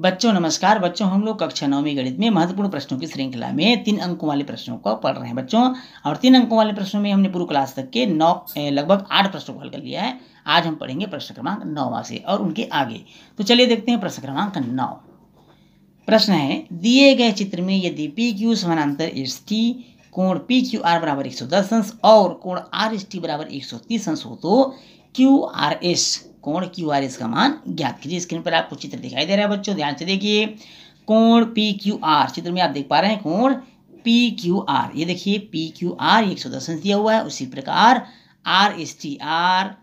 बच्चों नमस्कार बच्चों हम लोग कक्षा नौवीं गणित में महत्वपूर्ण प्रश्नों की श्रृंखला में तीन अंकों वाले प्रश्नों को पढ़ रहे हैं बच्चों और तीन अंकों वाले प्रश्नों में हमने पूर्व क्लास तक के नौ लगभग आठ प्रश्नों को हल कर लिया है आज हम पढ़ेंगे प्रश्न क्रमांक नौवा से और उनके आगे तो चलिए देखते हैं प्रश्न क्रमांक नौ प्रश्न है दिए गए चित्र में यदि पी क्यू समानांतर एस टी कोण पी क्यू आर बराबर एक सौ दस अंश और कोण आर एस टी बराबर एक सौ तीस अंश हो तो Q are S Q Q R एस का मान ज्ञात कीजिए स्क्रीन पर आपको चित्र दिखाई दे रहा है बच्चों ध्यान से देखिए कोण पी क्यू आर चित्र में आप देख पा रहे हैं कोण पी क्यू आर ये देखिए पी क्यू आर एक सौ दस दिया हुआ है उसी प्रकार आर एस टी आर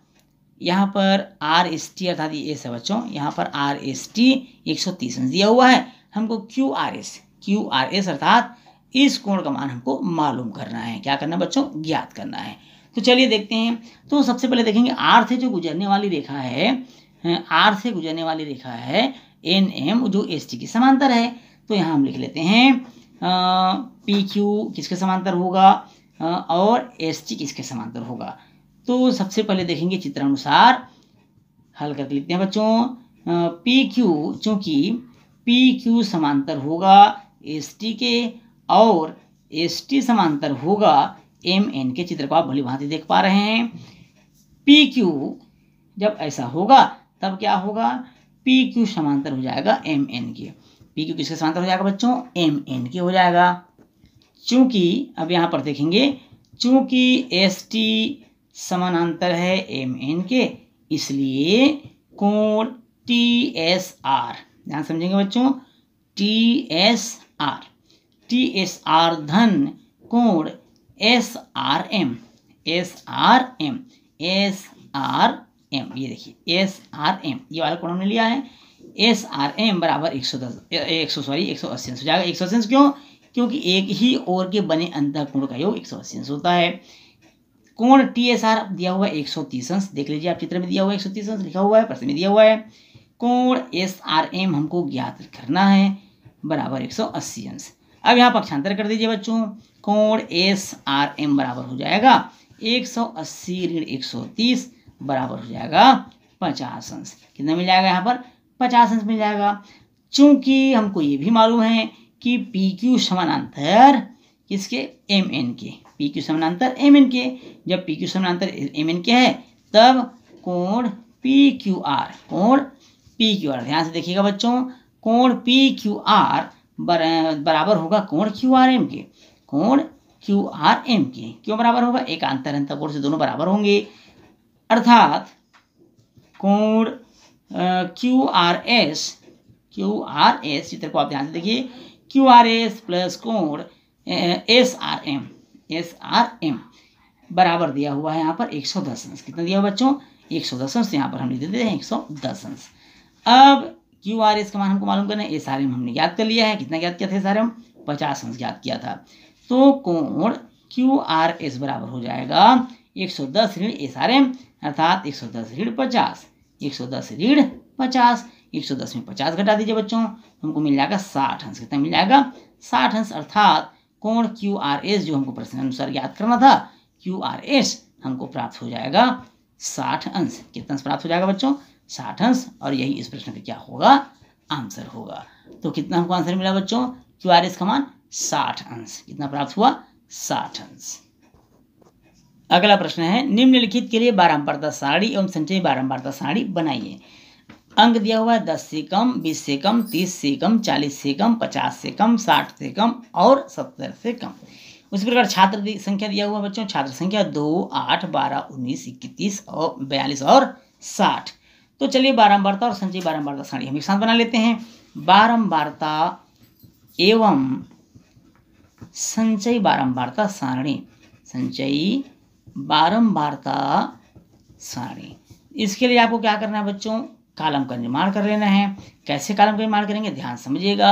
यहाँ पर आर एस टी अर्थात ये एस है बच्चों यहाँ पर आर एस टी एक सौ तीस दिया हुआ है हमको Q are S Q are S अर्थात इस कोण का मान हमको मालूम करना है क्या करना है बच्चों ज्ञात करना है तो चलिए देखते हैं तो सबसे पहले देखेंगे आर से जो गुजरने वाली रेखा है आर से गुजरने वाली रेखा है एन एम जो एस टी की समांतर है तो यहाँ हम लिख लेते हैं पी क्यू किसके समांतर होगा और एस टी किसके समांतर होगा तो सबसे पहले देखेंगे चित्रानुसार हल करके लिखते हैं बच्चों पी क्यू चूँकि पी क्यू समांतर होगा एस टी के और एस टी समांतर होगा एम एन के चित्र को आप भली भांति देख पा रहे हैं पी क्यू जब ऐसा होगा तब क्या होगा पी क्यू समांतर हो जाएगा एम एन के पी क्यू किसके समांतर हो जाएगा बच्चों एम एन के हो जाएगा चूंकि अब यहाँ पर देखेंगे चूंकि एस टी समानांतर है एम एन के इसलिए कोण टी एस आर ध्यान समझेंगे बच्चों T S R T S R धन कोण S R M S R M S R M ये देखिए एस आर एम ये वाला कौन हमने लिया है एस आर एम बराबर एक सौ दस एक सौ सॉरी एक सौ अस्सी अंश हो जाएगा एक सौ अस्सी क्यों क्योंकि एक ही ओर के बने अंतर कोण का योग एक सौ अस्सी अंश होता है कोण टी एस आर दिया हुआ है एक सौ तीस अंश देख लीजिए आप चित्र में दिया हुआ है एक सौ तीस अंश लिखा हुआ है प्रश्न में दिया हुआ है कोण एस आर एम हमको ज्ञात करना है बराबर एक सौ अस्सी अंश अब यहाँ पक्षांतर कर दीजिए बच्चों कोण एस आर एम बराबर हो जाएगा एक सौ अस्सी ऋण एक सौ तीस बराबर हो जाएगा पचास अंश कितना मिल जाएगा यहाँ पर पचास अंश मिल जाएगा चूंकि हमको ये भी मालूम है कि पी क्यू समानांतर किसके एम एन के पी क्यू समानांतर एम एन के जब पी क्यू समानांतर एम एन के है तब कोण पी क्यू आर कोण पी क्यू आर ध्यान से देखिएगा बच्चों कोण पी क्यू आर बर, बराबर होगा कोण क्यू आर एम के कोण क्यू आर एम के क्यों बराबर होगा एक आंतर अंतर कोण से दोनों बराबर होंगे अर्थात कोण Q R S Q are S चित्र को आप ध्यान से देखिए क्यू आर एस प्लस कोण S R M S R M बराबर दिया हुआ है यहाँ पर एक सौ दस अंश कितना दिया बच्चों एक सौ दस अंश यहाँ पर हम लिख देते हैं एक सौ दस अंश अब क्यू आर एस का मान हमको मालूम करना है एस आर एम हमने याद कर लिया है कितना ज्ञात किया था एस आर एम पचास अंश ज्ञात किया था तो कोण क्यू आर एस बराबर हो जाएगा एक सौ दस ऋण एस आर एम अर्थात एक सौ दस ऋण पचास एक सौ दस ऋण पचास एक सौ दस में पचास घटा दीजिए बच्चों तो हमको मिल जाएगा साठ अंश कितना मिल जाएगा साठ अंश अर्थात कोण क्यू आर एस जो हमको प्रश्न अनुसार याद करना था क्यू आर एस हमको प्राप्त हो जाएगा साठ अंश कितना अंश प्राप्त हो जाएगा बच्चों साठ अंश और यही इस प्रश्न का क्या होगा आंसर होगा तो कितना हमको आंसर मिला बच्चों क्यू आर एस का मान साठ अंश कितना प्राप्त हुआ साठ अंश अगला प्रश्न है निम्नलिखित के लिए बारंबारता साड़ी एवं संचयी बारंबारता साड़ी बनाइए अंक दिया हुआ है दस से कम बीस से कम तीस से कम चालीस से कम पचास से कम साठ से कम और सत्तर से कम उसी प्रकार छात्र संख्या दिया हुआ बच्चों छात्र संख्या दो आठ बारह उन्नीस इक्कीस और बयालीस और साठ तो चलिए बारंबारता और संचय बारंबारता सारणी हम एक साथ बना लेते हैं बारंबारता एवं संचयी बारंबारता सारणी संचयी बारंबारता सारणी इसके लिए आपको क्या करना है बच्चों कालम का निर्माण कर लेना है कैसे कालम का निर्माण करेंगे ध्यान समझिएगा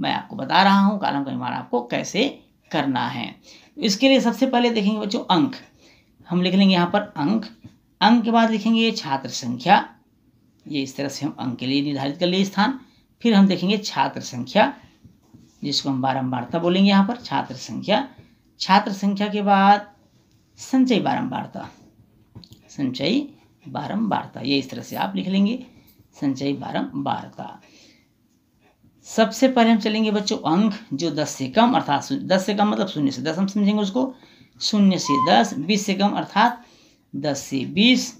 मैं आपको बता रहा हूँ कालम का निर्माण आपको कैसे करना है इसके लिए सबसे पहले देखेंगे बच्चों अंक हम लिख लेंगे यहाँ पर अंक अंक के बाद लिखेंगे छात्र संख्या ये इस तरह से हम अंक के लिए निर्धारित कर लिए स्थान फिर हम देखेंगे छात्र संख्या जिसको हम बारंबारता बोलेंगे यहाँ पर छात्र संख्या छात्र संख्या के बाद संचयी बारंबारता संचयी बारंबारता ये इस तरह से आप लिख लेंगे संचयी बारंबारता सबसे पहले हम चलेंगे बच्चों अंक जो दस से कम अर्थात दस से कम मतलब शून्य से दस हम समझेंगे उसको शून्य से दस बीस से कम अर्थात दस से बीस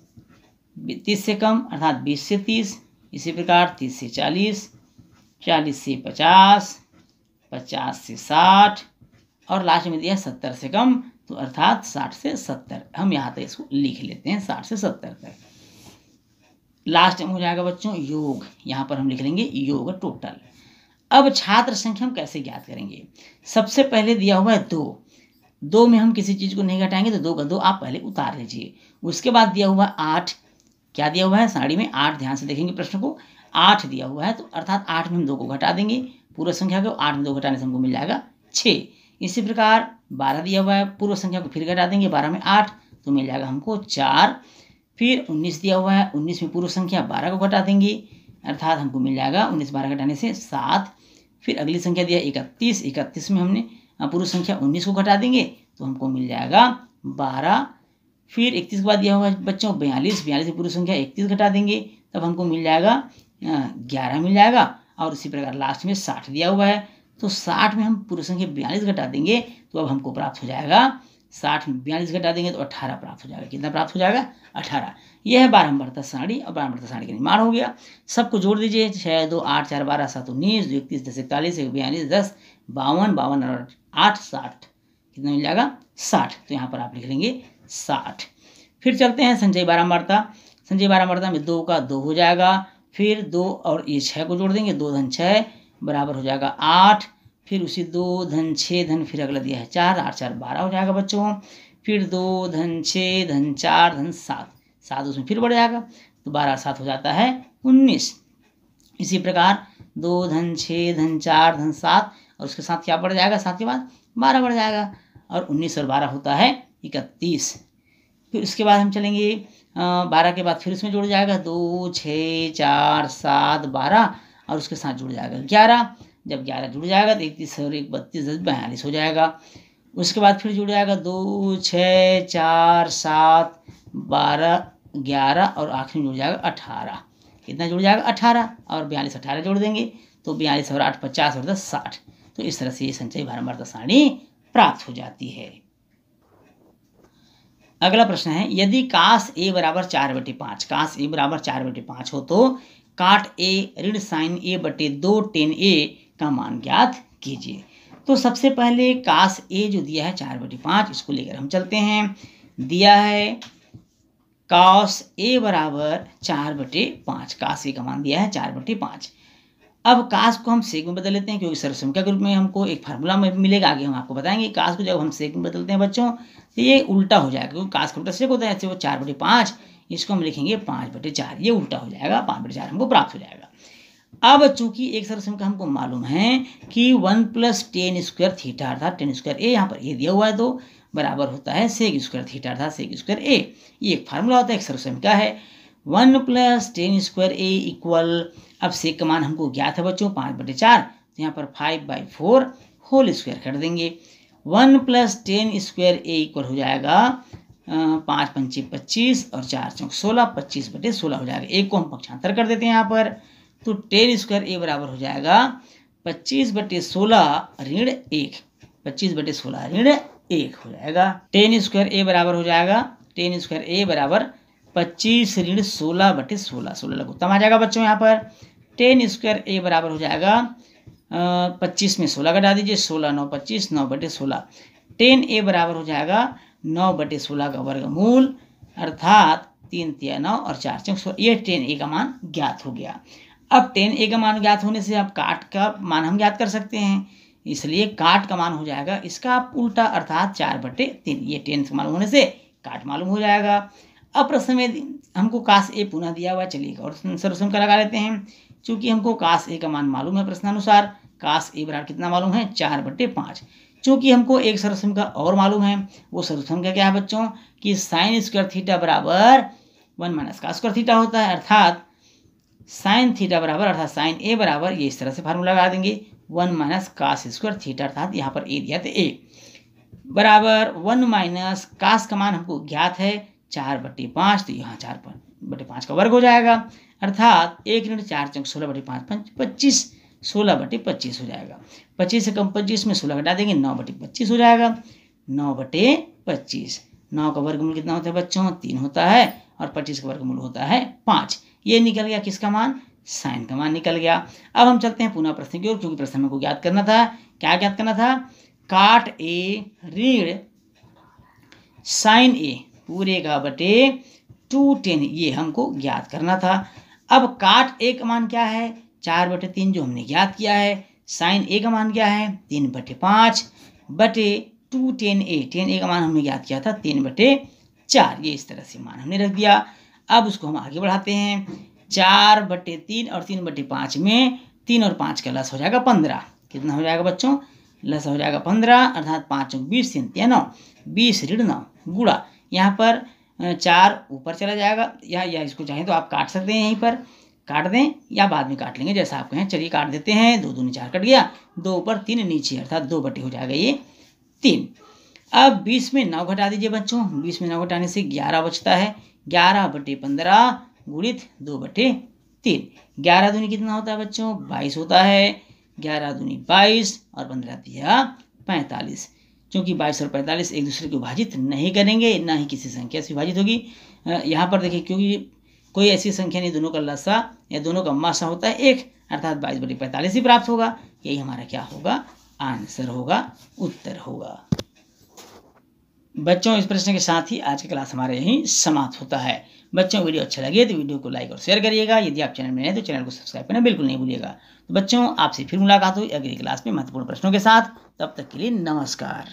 तीस से कम अर्थात बीस से तीस इसी प्रकार तीस से चालीस चालीस से पचास पचास से साठ और लास्ट में दिया सत्तर से कम तो अर्थात साठ से सत्तर हम यहाँ तक इसको लिख लेते हैं साठ से सत्तर तक लास्ट में हो जाएगा बच्चों योग यहाँ पर हम लिख लेंगे योग टोटल अब छात्र संख्या हम कैसे ज्ञात करेंगे सबसे पहले दिया हुआ है दो दो में हम किसी चीज़ को नहीं घटाएंगे तो दो का दो आप पहले उतार लीजिए उसके बाद दिया हुआ आठ क्या दिया हुआ है साड़ी में आठ ध्यान से देखेंगे प्रश्न को आठ दिया हुआ है तो अर्थात आठ में हम दो को घटा देंगे पूर्व संख्या को आठ में दो घटाने से हमको मिल जाएगा छः इसी प्रकार बारह दिया हुआ है पूर्व संख्या को फिर घटा देंगे बारह में आठ तो मिल जाएगा हमको चार फिर उन्नीस दिया हुआ है उन्नीस में पूर्व संख्या बारह को घटा देंगे अर्थात हमको मिल जाएगा उन्नीस बारह घटाने से सात फिर अगली संख्या दिया इकतीस इकतीस में हमने पूर्व संख्या उन्नीस को घटा देंगे तो हमको मिल जाएगा बारह फिर इकतीस के बाद यह होगा बच्चों बयालीस बयालीस की पूरी संख्या इकतीस घटा देंगे तब हमको मिल जाएगा ग्यारह मिल जाएगा और इसी प्रकार लास्ट में साठ दिया हुआ है तो साठ में हम पूरी संख्या बयालीस घटा देंगे तो अब हमको प्राप्त हो जाएगा साठ में बयालीस घटा देंगे तो अठारह प्राप्त हो जाएगा कितना प्राप्त हो जाएगा अठारह यह है बारह बढ़ता साड़ी और बारह बढ़ता साड़ी का निर्माण हो गया सबको जोड़ दीजिए छः दो आठ चार बारह सात उन्नीस दो इकतीस दस इकतालीस एक बयालीस दस बावन बावन और आठ साठ कितना मिल जाएगा साठ तो यहाँ पर आप लिख लेंगे साठ फिर चलते हैं संजय मरता संजय मरता में दो का दो हो जाएगा फिर दो और ये छः को जोड़ देंगे दो धन छः बराबर हो जाएगा आठ फिर उसी दो धन छः धन फिर अगला दिया है चार आठ चार बारह हो जाएगा बच्चों फिर दो धन छः धन चार धन सात सात उसमें फिर बढ़ जाएगा तो बारह सात हो जाता है उन्नीस इसी प्रकार दो धन छः धन चार धन सात और उसके साथ क्या बढ़ जाएगा सात के बाद बारह बढ़ जाएगा और उन्नीस और बारह होता है इकतीस फिर उसके बाद हम चलेंगे बारह के बाद फिर उसमें जुड़ जाएगा दो छः चार सात बारह और उसके साथ जुड़ जाएगा ग्यारह जब ग्यारह जुड़ जाएगा तो इकतीस और एक बत्तीस दस बयालीस हो जाएगा उसके बाद फिर जुड़ जाएगा दो छः चार सात बारह ग्यारह और आखिर में जुड़ जाएगा अठारह कितना जुड़ जाएगा अठारह और बयालीस अठारह जोड़ देंगे तो बयालीस और आठ पचास और दस साठ तो इस तरह से ये संचय भारमर्द सारणी प्राप्त हो जाती है अगला प्रश्न है यदि काश ए बराबर चार बटे पाँच काश ए बराबर चार बटे पाँच हो तो काट ए ऋण साइन ए बटे दो टेन ए का मान ज्ञात कीजिए तो सबसे पहले काश ए जो दिया है चार बटे पाँच इसको लेकर हम चलते हैं दिया है काश ए बराबर चार बटे पाँच काश ए का मान दिया है चार बटे पाँच अब काश को हम सेक में बदल लेते हैं क्योंकि सर्वसंख्या के रूप में हमको एक फार्मूला में मिलेगा आगे हम आपको बताएंगे काश को जब हम सेक में बदलते हैं बच्चों तो ये उल्टा हो जाएगा क्योंकि काश का उल्टा सेक होता है ऐसे वो चार बटे पाँच इसको हम लिखेंगे पाँच बटे चार ये उल्टा हो जाएगा पाँच बटे चार हमको प्राप्त हो जाएगा अब चूंकि एक सर्वसंख्या हमको मालूम है कि one plus tan square theta अर्थात टेन स्क्वायर ए यहाँ पर ए दिया हुआ है तो बराबर होता है सेक स्क्वायर थीटा अर्थात सेक स्क्वायर ए ये एक फार्मूला होता है एक सर्वसंख्या है one plus tan square A equal अब से कमान हमको ज्ञात है बच्चों पाँच बटे चार तो यहाँ पर five by four whole square कर देंगे one plus tan square A equal हो जाएगा पाँच पंचे पच्चीस और चार चौक सोलह पच्चीस बटे सोलह हो जाएगा एक को हम पक्षांतर कर देते हैं यहाँ पर तो टेन स्क्वायर ए बराबर हो जाएगा पच्चीस बटे सोलह ऋण एक पच्चीस बटे सोलह ऋण एक हो जाएगा टेन स्क्वायर ए बराबर हो जाएगा टेन स्क्वायर ए बराबर पच्चीस ऋण सोलह बटे सोलह सोलह लघुत्तम आ जाएगा बच्चों यहाँ पर टेन स्क्वायर ए बराबर हो जाएगा पच्चीस में सोलह घटा दीजिए सोलह नौ पच्चीस नौ बटे सोलह टेन ए बराबर हो जाएगा नौ बटे सोलह का वर्गमूल अर्थात तीन तीन नौ और चार चौक ये टेन ए का मान ज्ञात हो गया अब टेन ए का मान ज्ञात होने से आप काट का मान हम ज्ञात कर सकते हैं इसलिए काट का मान हो जाएगा इसका आप उल्टा अर्थात चार बटे तीन ये टेन का मालूम होने से काट मालूम हो जाएगा अब प्रश्न में हमको काश ए पुनः दिया हुआ चलिए और सर्वसम का लगा लेते हैं चूंकि हमको काश ए का मान मालूम है प्रश्नानुसार कास ए बराबर कितना मालूम है चार बट्टे पाँच चूंकि हमको एक सर्वसम का और मालूम है वो सर्वसम का क्या है बच्चों कि साइन स्क्वायर थीटा बराबर one minus cos square theta होता है अर्थात साइन थीटा बराबर अर्थात साइन ए बराबर ये इस तरह से फार्मूला लगा देंगे one minus cos square theta अर्थात यहाँ पर ए दिया था तो ए बराबर वन माइनस कास का मान हमको ज्ञात है चार बट्टे पाँच तो यहाँ चार बटे पाँच का वर्ग हो जाएगा अर्थात एक ऋण चार चंक सोलह बटे पाँच पाँच पच्चीस सोलह बटे पच्चीस हो जाएगा पच्चीस से कम पच्चीस में सोलह घटा देंगे नौ बटे पच्चीस हो जाएगा नौ बटे पच्चीस नौ का वर्गमूल कितना होता है बच्चों तीन होता है और पच्चीस का वर्गमूल होता है पाँच ये निकल गया किसका मान साइन का मान निकल गया अब हम चलते हैं पुनः प्रश्न की ओर क्योंकि प्रश्न हमको ज्ञात करना था क्या ज्ञात करना था काट ए ऋण साइन ए पूरे का बटे टू टेन ये हमको ज्ञात करना था अब काट ए का मान क्या है चार बटे तीन जो हमने ज्ञात किया है साइन ए का मान क्या है तीन बटे पाँच बटे two tan A tan A का मान हमने ज्ञात किया था तीन बटे चार ये इस तरह से मान हमने रख दिया अब उसको हम आगे बढ़ाते हैं चार बटे तीन और तीन बटे पाँच में तीन और पाँच का लस हो जाएगा पंद्रह कितना हो जाएगा बच्चों लस हो जाएगा पंद्रह अर्थात पाँच बीस तीन तीन नौ बीस ऋण नौ गुड़ा यहाँ पर चार ऊपर चला जाएगा या या इसको चाहें तो आप काट सकते हैं यहीं पर काट दें या बाद में काट लेंगे जैसा आप कहें चलिए काट देते हैं दो दूनी चार कट गया दो ऊपर तीन नीचे अर्थात दो बटे हो जाएगा ये तीन अब बीस में नौ घटा दीजिए बच्चों बीस में नौ घटाने से ग्यारह बचता है ग्यारह बटे पंद्रह गुणित दो बटे तीन ग्यारह दूनी कितना होता है बच्चों बाईस होता है ग्यारह दूनी बाईस और पंद्रह दिया पैंतालीस क्योंकि बाईस और पैंतालीस एक दूसरे को विभाजित नहीं करेंगे ना ही किसी संख्या से विभाजित होगी यहाँ पर देखिए क्योंकि कोई ऐसी संख्या नहीं दोनों का लसा या दोनों का मासा होता है एक अर्थात बाईस बटे पैंतालीस ही प्राप्त होगा यही हमारा क्या होगा आंसर होगा उत्तर होगा बच्चों इस प्रश्न के साथ ही आज की क्लास हमारे यहीं समाप्त होता है बच्चों वीडियो अच्छा लगे तो वीडियो को लाइक और शेयर करिएगा यदि आप चैनल में नए तो चैनल को सब्सक्राइब करना बिल्कुल नहीं भूलिएगा तो बच्चों आपसे फिर मुलाकात हुई अगली क्लास में महत्वपूर्ण प्रश्नों के साथ तब तक के लिए नमस्कार